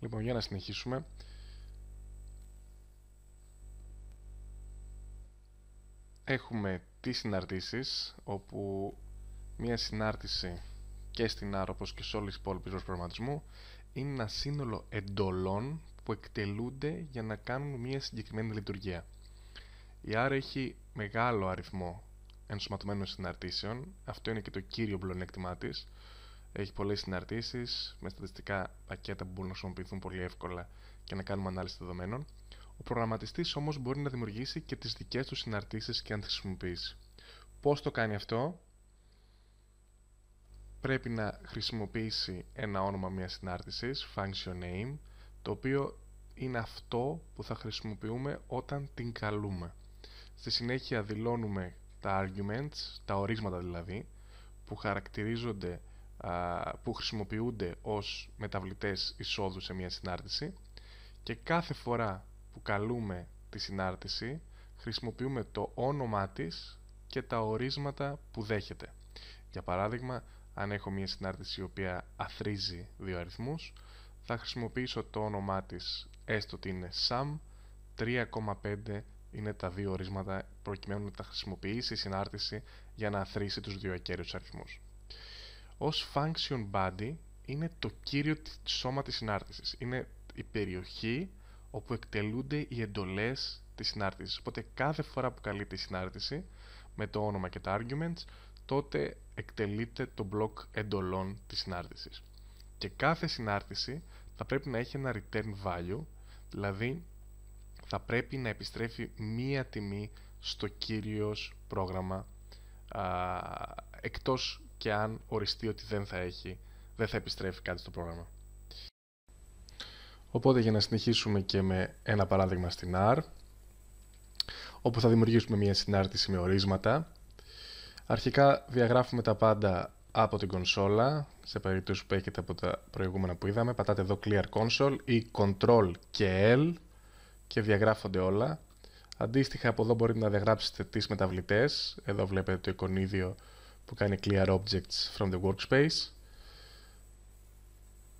Λοιπόν, για να συνεχίσουμε. Έχουμε τις συναρτήσεις, όπου μία συνάρτηση και στην R όπως και σε όλες τις υπόλοιπες προγραμματισμού είναι ένα σύνολο εντολών που εκτελούνται για να κάνουν μία συγκεκριμένη λειτουργία. Η R έχει μεγάλο αριθμό ενσωματωμένων συναρτήσεων, αυτό είναι και το κύριο πλονέκτημά της, έχει πολλές συναρτήσεις με στατιστικά πακέτα που μπορούν να χρησιμοποιηθούν πολύ εύκολα και να κάνουμε ανάλυση δεδομένων. Ο προγραμματιστής όμως μπορεί να δημιουργήσει και τις δικές του συναρτήσεις και να τις χρησιμοποιήσει. Πώς το κάνει αυτό, πρέπει να χρησιμοποιήσει ένα όνομα μιας συνάρτησης, function name, το οποίο είναι αυτό που θα χρησιμοποιούμε όταν την καλούμε. Στη συνέχεια δηλώνουμε τα arguments, τα ορίσματα δηλαδή, που χαρακτηρίζονται που χρησιμοποιούνται ως μεταβλητές εισόδου σε μια συνάρτηση και κάθε φορά που καλούμε τη συνάρτηση χρησιμοποιούμε το όνομά της και τα ορίσματα που δέχεται. Για παράδειγμα, αν έχω μια συνάρτηση η οποία αθρίζει δύο αριθμούς, θα χρησιμοποιήσω το όνομά της έστω ότι είναι sum, 3,5 είναι τα δύο ορίσματα προκειμένου να τα χρησιμοποιήσει η συνάρτηση για να αθρίσει τους δύο ακέραιους αριθμούς ως function body είναι το κύριο σώμα της συνάρτησης. Είναι η περιοχή όπου εκτελούνται οι εντολές της συνάρτησης. Οπότε κάθε φορά που καλείται η συνάρτηση με το όνομα και τα arguments, τότε εκτελείται το block εντολών της συνάρτησης. Και κάθε συνάρτηση θα πρέπει να έχει ένα return value, δηλαδή θα πρέπει να επιστρέφει μία τιμή στο κύριος πρόγραμμα α, εκτός και αν οριστεί ότι δεν θα έχει, δεν θα επιστρέφει κάτι στο πρόγραμμα. Οπότε για να συνεχίσουμε και με ένα παράδειγμα στην R, όπου θα δημιουργήσουμε μια συνάρτηση με ορίσματα. Αρχικά διαγράφουμε τα πάντα από την κονσόλα, σε περίπτωση που έχετε από τα προηγούμενα που είδαμε, πατάτε εδώ Clear Console ή Control και L και διαγράφονται όλα. Αντίστοιχα από εδώ μπορείτε να διαγράψετε τις μεταβλητές, εδώ βλέπετε το εικονίδιο που κάνει clear objects from the workspace.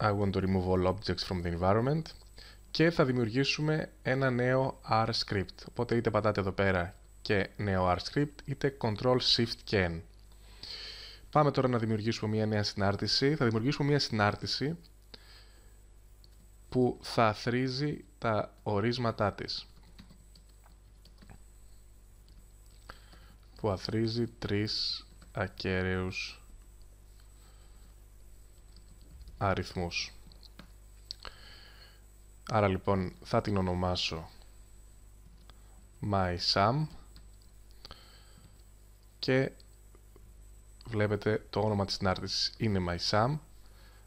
I want to remove all objects from the environment. Και θα δημιουργήσουμε ένα νέο R script. Οπότε είτε πατάτε εδώ πέρα και νέο R script, είτε Ctrl Shift και Πάμε τώρα να δημιουργήσουμε μια νέα συνάρτηση. Θα δημιουργήσουμε μια συνάρτηση που θα θρίζει τα ορίσματά της. Που αθρίζει τρεις ακέραιους αριθμούς. Άρα λοιπόν θα την ονομάσω mysum και βλέπετε το όνομα της συνάρτησης είναι mysum.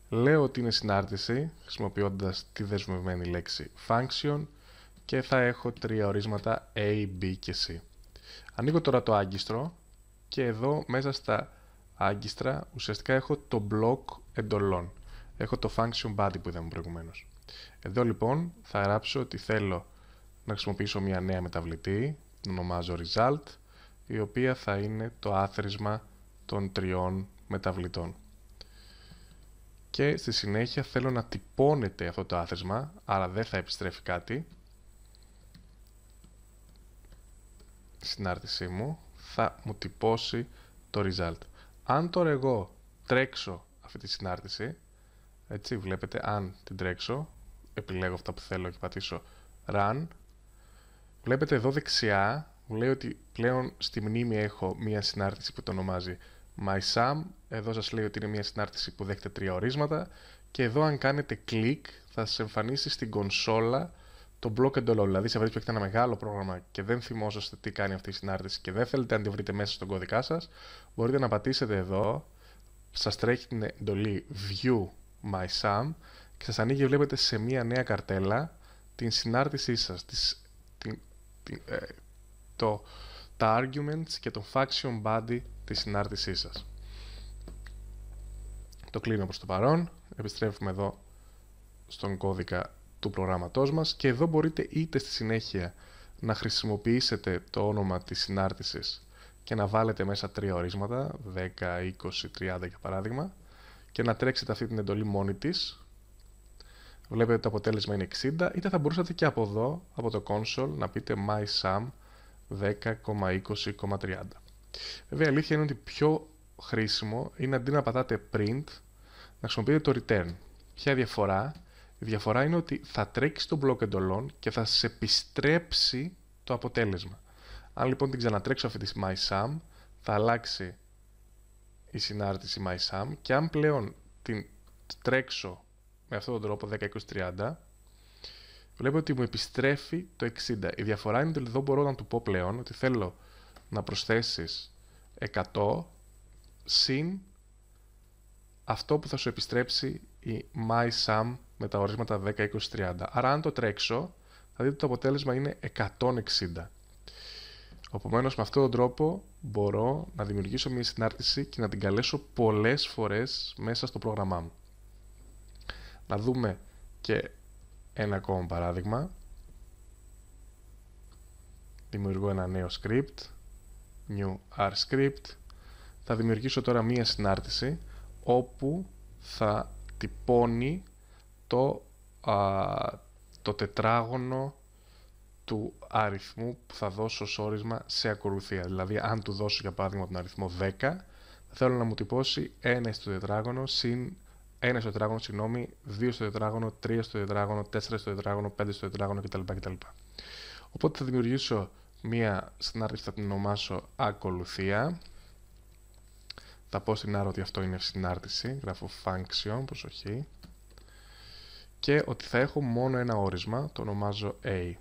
Λέω ότι είναι συνάρτηση χρησιμοποιώντας τη δεσμευμένη λέξη function και θα έχω τρία ορίσματα a, b και c. Ανοίγω τώρα το άγκιστρο και εδώ μέσα στα άγκιστρα ουσιαστικά έχω το block εντολών. Έχω το function body που είδαμε προηγουμένως. Εδώ λοιπόν θα γράψω ότι θέλω να χρησιμοποιήσω μια νέα μεταβλητή, την ονομάζω result, η οποία θα είναι το άθροισμα των τριών μεταβλητών. Και στη συνέχεια θέλω να τυπώνεται αυτό το άθροισμα, άρα δεν θα επιστρέφει κάτι. Στην μου θα μου τυπώσει το result. Αν τώρα εγώ τρέξω αυτή τη συνάρτηση, έτσι βλέπετε αν την τρέξω, επιλέγω αυτά που θέλω και πατήσω run, βλέπετε εδώ δεξιά μου λέει ότι πλέον στη μνήμη έχω μία συνάρτηση που το ονομάζει MySum, εδώ σας λέει ότι είναι μία συνάρτηση που δέχεται τρία ορίσματα και εδώ αν κάνετε κλικ θα σας εμφανίσει στην κονσόλα το Block and All. Δηλαδή, σε περίπτωση που έχετε ένα μεγάλο πρόγραμμα και δεν θυμόσαστε τι κάνει αυτή η συνάρτηση και δεν θέλετε να τη βρείτε μέσα στον κώδικά σας, μπορείτε να πατήσετε εδώ. Σας τρέχει την εντολή View My Sum και σας ανοίγει, βλέπετε, σε μία νέα καρτέλα την συνάρτησή σας. Ε, το, τα arguments και το faction body της συνάρτησής σας. Το κλείνω προς το παρόν. Επιστρέφουμε εδώ στον κώδικα του προγράμματός μας και εδώ μπορείτε είτε στη συνέχεια να χρησιμοποιήσετε το όνομα της συνάρτησης και να βάλετε μέσα τρία ορίσματα, 10, 20, 30 για παράδειγμα και να τρέξετε αυτή την εντολή μόνη της βλέπετε το αποτέλεσμα είναι 60 είτε θα μπορούσατε και από εδώ, από το console να πείτε mysum 10,20,30 Βέβαια η αλήθεια είναι ότι πιο χρήσιμο είναι αντί να πατάτε print να χρησιμοποιείτε το return Ποια διαφορά η διαφορά είναι ότι θα τρέξει τον μπλοκ εντολών και θα σε επιστρέψει το αποτέλεσμα. Αν λοιπόν την ξανατρέξω αυτή τη MySum, θα αλλάξει η συνάρτηση MySum και αν πλέον την τρέξω με αυτόν τον τρόπο 10-20-30, βλέπω ότι μου επιστρέφει το 60. Η διαφορά είναι ότι εδώ μπορώ να του πω πλέον ότι θέλω να προσθέσεις 100 συν αυτό που θα σου επιστρέψει η MySum με τα ορίσματα 10, 20, 30. Άρα αν το τρέξω θα δείτε ότι το αποτέλεσμα είναι 160. Επομένως, με αυτόν τον τρόπο μπορώ να δημιουργήσω μια συνάρτηση και να την καλέσω πολλές φορές μέσα στο πρόγραμμά μου. Να δούμε και ένα ακόμα παράδειγμα. Δημιουργώ ένα νέο script, new R script. Θα δημιουργήσω τώρα μία συνάρτηση όπου θα τυπώνει το, α, το τετράγωνο του αριθμού που θα δώσω ως όρισμα σε ακολουθία. Δηλαδή, αν του δώσω για παράδειγμα τον αριθμό 10, θέλω να μου τυπώσει 1 στο τετράγωνο συν 1 στο τετράγωνο, συγγνώμη, 2 στο τετράγωνο, 3 στο τετράγωνο, 4 στο τετράγωνο, 5 στο τετράγωνο κτλ. κτλ. Οπότε θα δημιουργήσω μία συνάρτηση, θα την ονομάσω ακολουθία. Θα πω στην άρωτη ότι αυτό είναι συνάρτηση. Γράφω function, προσοχή και ότι θα έχω μόνο ένα όρισμα, το ονομάζω A.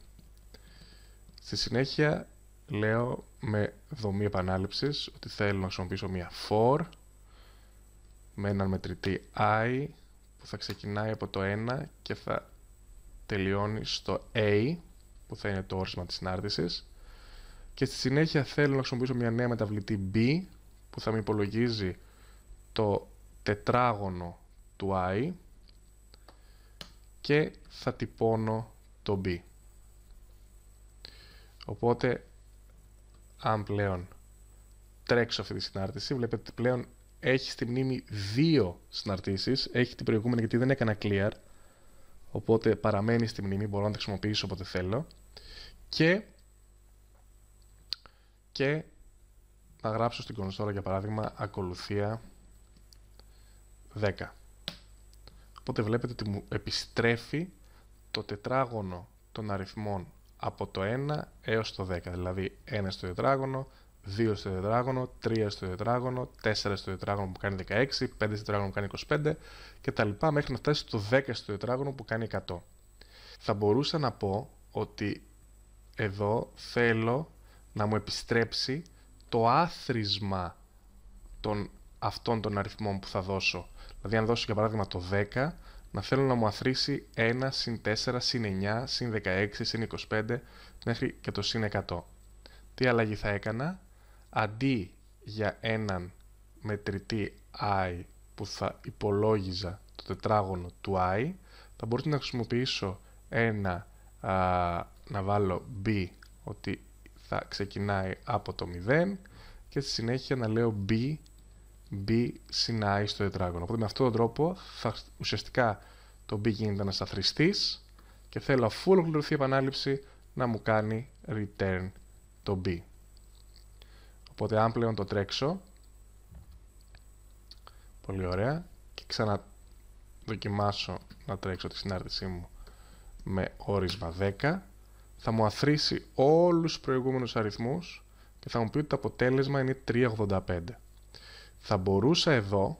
Στη συνέχεια λέω με δομή επανάληψης ότι θέλω να χρησιμοποιήσω μία for με έναν μετρητή i που θα ξεκινάει από το 1 και θα τελειώνει στο a που θα είναι το όρισμα της συνάρτησης και στη συνέχεια θέλω να χρησιμοποιήσω μια νέα μεταβλητή b που θα μου υπολογίζει το τετράγωνο του i και θα τυπώνω το B. Οπότε, αν πλέον τρέξω αυτή τη συνάρτηση, βλέπετε ότι πλέον έχει στη μνήμη δύο συναρτήσεις, έχει την προηγούμενη γιατί δεν έκανα clear, οπότε παραμένει στη μνήμη, μπορώ να τη χρησιμοποιήσω όποτε θέλω, και, και να γράψω στην κονσόλα για παράδειγμα ακολουθία 10. Οπότε βλέπετε ότι μου επιστρέφει το τετράγωνο των αριθμών από το 1 έως το 10. Δηλαδή 1 στο τετράγωνο, 2 στο τετράγωνο, 3 στο τετράγωνο, 4 στο τετράγωνο που κάνει 16, 5 στο τετράγωνο που κάνει 25 και τα λοιπά μέχρι να φτάσει στο 10 στο τετράγωνο που κάνει 100. Θα μπορούσα να πω ότι εδώ θέλω να μου επιστρέψει το άθροισμα των αυτών των αριθμών που θα δώσω Δηλαδή, αν δώσω για παράδειγμα το 10, να θέλω να μου αθροίσει 1 συν 4 συν 9 συν 16 συν 25 μέχρι και το συν 100. Τι αλλαγή θα έκανα, αντί για έναν μετρητή i που θα υπολόγιζα το τετράγωνο του i, θα μπορούσα να χρησιμοποιήσω ένα, α, να βάλω b, ότι θα ξεκινάει από το 0 και στη συνέχεια να λέω b μπει συνάει στο τετράγωνο. Οπότε με αυτόν τον τρόπο θα, ουσιαστικά το B γίνεται να αθρηστής και θέλω αφού ολοκληρωθεί η επανάληψη να μου κάνει return το B. Οπότε αν πλέον το τρέξω, πολύ ωραία, και ξαναδοκιμάσω να τρέξω τη συνάρτησή μου με όρισμα 10, θα μου αθρήσει όλους τους προηγούμενους αριθμούς και θα μου πει ότι το αποτέλεσμα είναι 385 θα μπορούσα εδώ,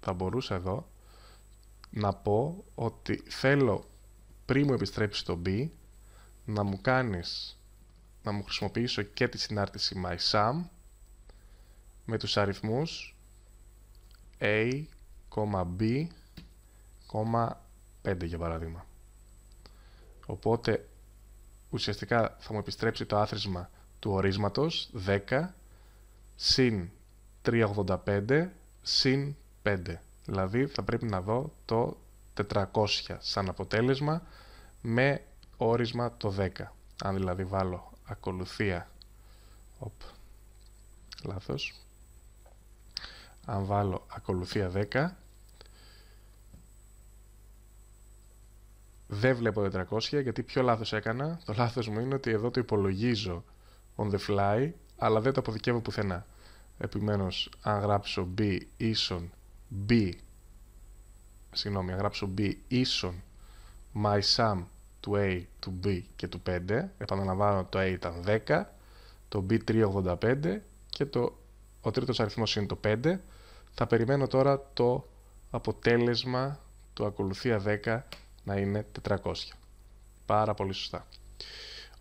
θα μπορούσα εδώ να πω ότι θέλω πριν μου επιστρέψεις το B να μου κάνεις να μου χρησιμοποιήσω και τη συνάρτηση mysum με τους αριθμούς a, b, 5 για παράδειγμα. Οπότε ουσιαστικά θα μου επιστρέψει το άθροισμα του ορίσματος 10 συν 385 συν 5. Δηλαδή θα πρέπει να δω το 400 σαν αποτέλεσμα με όρισμα το 10. Αν δηλαδή βάλω ακολουθία, οπ, λάθος, αν βάλω ακολουθία 10, δεν βλέπω 400 γιατί πιο λάθος έκανα. Το λάθος μου είναι ότι εδώ το υπολογίζω on the fly, αλλά δεν το αποδικεύω πουθενά. Επιμένως, αν γράψω b ίσον b, συγγνώμη, αν γράψω b ίσον my sum του a, του b και του 5, επαναλαμβάνω το a ήταν 10, το b 385 και το, ο τρίτος αριθμός είναι το 5, θα περιμένω τώρα το αποτέλεσμα του ακολουθία 10 να είναι 400. Πάρα πολύ σωστά.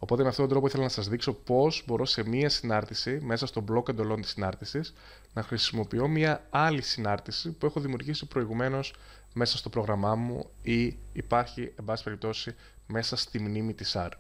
Οπότε με αυτόν τον τρόπο ήθελα να σας δείξω πώς μπορώ σε μία συνάρτηση, μέσα στον μπλοκ εντολών της συνάρτησης, να χρησιμοποιώ μία άλλη συνάρτηση που έχω δημιουργήσει προηγουμένως μέσα στο πρόγραμμά μου ή υπάρχει, εν πάση περιπτώσει, μέσα στη μνήμη της ΣΑΡ.